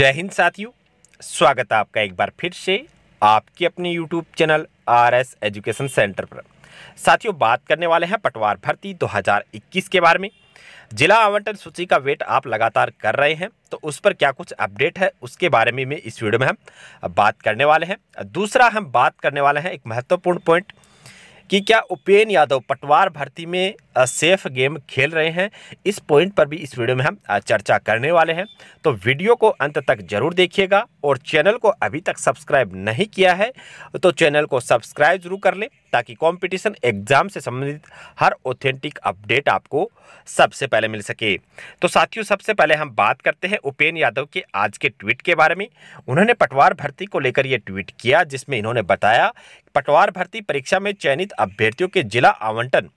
जय हिंद साथियों स्वागत है आपका एक बार फिर से आपके अपने YouTube channel R S education centre पर साथियों बात करने वाले हैं पटवार भर्ती 2021 के बारे में जिला आवंटन सूची का वेट आप लगातार कर रहे हैं तो उस पर क्या कुछ अपडेट है उसके बारे में मैं इस वीडियो में हम बात करने वाले हैं दूसरा हम बात करने वाले हैं एक महत्वपूर्ण पॉइंट कि क्या उपेन यादव पटवार भर्ती में सेफ गेम खेल रहे हैं इस पॉइंट पर भी इस वीडियो में हम चर्चा करने वाले हैं तो वीडियो को अंत तक जरूर देखिएगा और चैनल को अभी तक सब्सक्राइब नहीं किया है तो चैनल को सब्सक्राइब जरूर कर लें ताकि कंपटीशन एग्जाम से संबंधित हर ऑथेंटिक अपडेट आपको सबसे पहले मिल सके तो साथियों सबसे पहले हम बात करते हैं उपेन यादव के आज के ट्वीट के बारे में उन्होंने पटवार भर्ती को लेकर यह ट्वीट किया जिसमें इन्होंने बताया पटवार भर्ती परीक्षा में चयनित अभ्यर्थियों के जिला आवंटन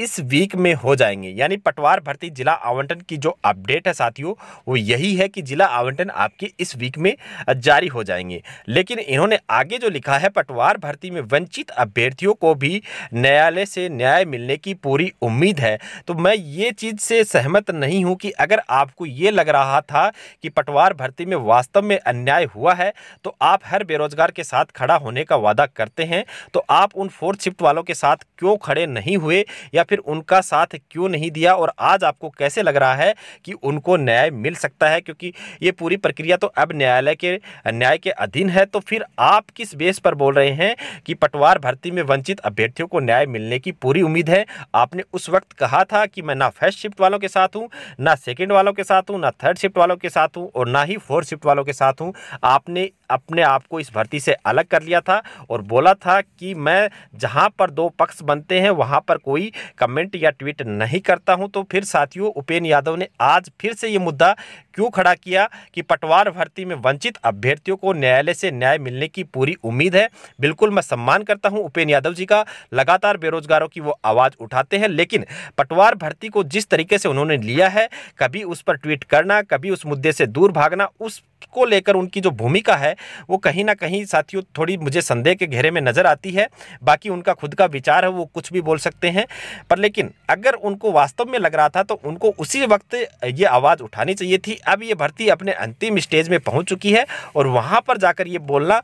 इस वीक में हो जाएंगे यानी पटवार भर्ती जिला आवंटन की जो अपडेट है साथियों वो यही है कि जिला आवंटन आपके इस वीक में जारी हो जाएंगे लेकिन इन्होंने आगे जो लिखा है पटवार भर्ती में वंचित अभ्यर्थियों को भी न्यायालय से न्याय मिलने की पूरी उम्मीद है तो मैं ये चीज़ से सहमत नहीं हूँ कि अगर आपको ये लग रहा था कि पटवार भर्ती में वास्तव में अन्याय हुआ है तो आप हर बेरोजगार के साथ खड़ा होने का वादा करते हैं तो आप उन फोर्थ शिफ्ट वालों के साथ क्यों खड़े नहीं हुए या फिर उनका साथ क्यों नहीं दिया और आज आपको कैसे लग रहा है कि उनको न्याय मिल सकता है क्योंकि ये पूरी प्रक्रिया तो अब न्यायालय के न्याय के अधीन है तो फिर आप किस बेस पर बोल रहे हैं कि पटवार भर्ती में वंचित अभ्यर्थियों को न्याय मिलने की पूरी उम्मीद है आपने उस वक्त कहा था कि मैं ना फर्स्ट शिफ्ट वालों के साथ हूँ ना सेकेंड वालों के साथ हूँ ना थर्ड शिफ्ट वालों के साथ हूँ और ना ही फोर्थ शिफ्ट वालों के साथ हूँ आपने अपने आप को इस भर्ती से अलग कर लिया था और बोला था कि मैं जहां पर दो पक्ष बनते हैं वहां पर कोई कमेंट या ट्वीट नहीं करता हूं तो फिर साथियों उपेन यादव ने आज फिर से ये मुद्दा क्यों खड़ा किया कि पटवार भर्ती में वंचित अभ्यर्थियों को न्यायालय से न्याय मिलने की पूरी उम्मीद है बिल्कुल मैं सम्मान करता हूँ उपेन यादव जी का लगातार बेरोजगारों की वो आवाज़ उठाते हैं लेकिन पटवार भर्ती को जिस तरीके से उन्होंने लिया है कभी उस पर ट्वीट करना कभी उस मुद्दे से दूर भागना उस को लेकर उनकी जो भूमिका है वो कहीं ना कहीं साथियों थोड़ी मुझे संदेह के घेरे में नज़र आती है बाकी उनका खुद का विचार है वो कुछ भी बोल सकते हैं पर लेकिन अगर उनको वास्तव में लग रहा था तो उनको उसी वक्त ये आवाज़ उठानी चाहिए थी अब ये भर्ती अपने अंतिम स्टेज में पहुँच चुकी है और वहाँ पर जाकर ये बोलना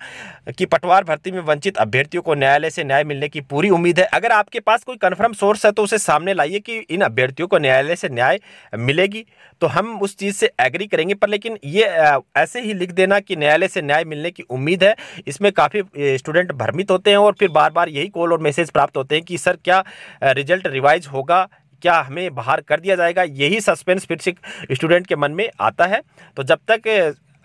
कि पटवार भर्ती में वंचित अभ्यर्थियों को न्यायालय से न्याय मिलने की पूरी उम्मीद है अगर आपके पास कोई कन्फर्म सोर्स है तो उसे सामने लाइए कि इन अभ्यर्थियों को न्यायालय से न्याय मिलेगी तो हम उस चीज़ से एग्री करेंगे पर लेकिन ये ऐसे ही लिख देना कि न्यायालय से न्याय मिलने की उम्मीद है इसमें काफ़ी स्टूडेंट भ्रमित होते हैं और फिर बार बार यही कॉल और मैसेज प्राप्त होते हैं कि सर क्या रिजल्ट रिवाइज होगा क्या हमें बाहर कर दिया जाएगा यही सस्पेंस फिर से स्टूडेंट के मन में आता है तो जब तक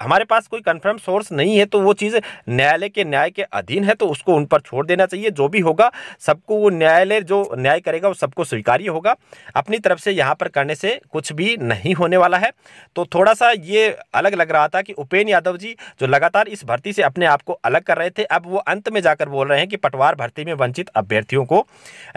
हमारे पास कोई कन्फर्म सोर्स नहीं है तो वो चीज़ न्यायालय के न्याय के अधीन है तो उसको उन पर छोड़ देना चाहिए जो भी होगा सबको वो न्यायालय जो न्याय करेगा वो सबको स्वीकार्य होगा अपनी तरफ से यहाँ पर करने से कुछ भी नहीं होने वाला है तो थोड़ा सा ये अलग लग रहा था कि उपेन यादव जी जो लगातार इस भर्ती से अपने आप को अलग कर रहे थे अब वो अंत में जाकर बोल रहे हैं कि पटवार भर्ती में वंचित अभ्यर्थियों को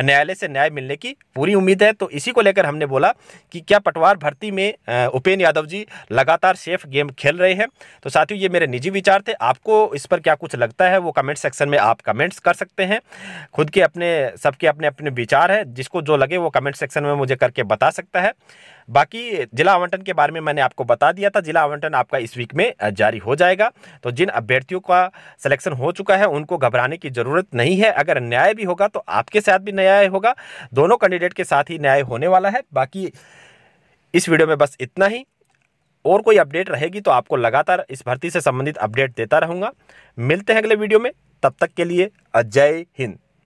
न्यायालय से न्याय मिलने की पूरी उम्मीद है तो इसी को लेकर हमने बोला कि क्या पटवार भर्ती में उपेन यादव जी लगातार सेफ गेम खेल रहे हैं तो साथियों ये मेरे निजी विचार थे आपको इस पर क्या कुछ लगता है वो कमेंट सेक्शन में आप कमेंट्स कर सकते हैं खुद के अपने सबके अपने अपने विचार है जिसको जो लगे वो कमेंट सेक्शन में मुझे करके बता सकता है बाकी जिला आवंटन के बारे में मैंने आपको बता दिया था जिला आवंटन आपका इस वीक में जारी हो जाएगा तो जिन अभ्यर्थियों का सिलेक्शन हो चुका है उनको घबराने की ज़रूरत नहीं है अगर न्याय भी होगा तो आपके साथ भी न्याय होगा दोनों कैंडिडेट के साथ ही न्याय होने वाला है बाकी इस वीडियो में बस इतना ही और कोई अपडेट रहेगी तो आपको लगातार इस भर्ती से संबंधित अपडेट देता रहूँगा मिलते हैं अगले वीडियो में तब तक के लिए अजय हिंद